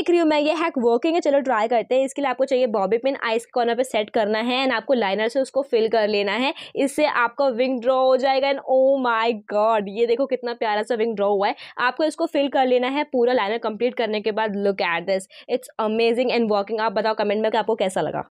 देख रही हूँ मैं ये हैक वर्किंग है चलो ट्राई करते हैं इसके लिए आपको चाहिए बॉबी पिन आइस के कॉर्नर पर सेट करना है एंड आपको लाइनर से उसको फिल कर लेना है इससे आपका विंग ड्रॉ हो जाएगा एंड ओ माई गॉड ये देखो कितना प्यारा सा विंग ड्रॉ हुआ है आपको इसको फिल कर लेना है पूरा लाइनर कंप्लीट करने के बाद look at this it's amazing and working आप बताओ कमेंट में आपको कैसा लगा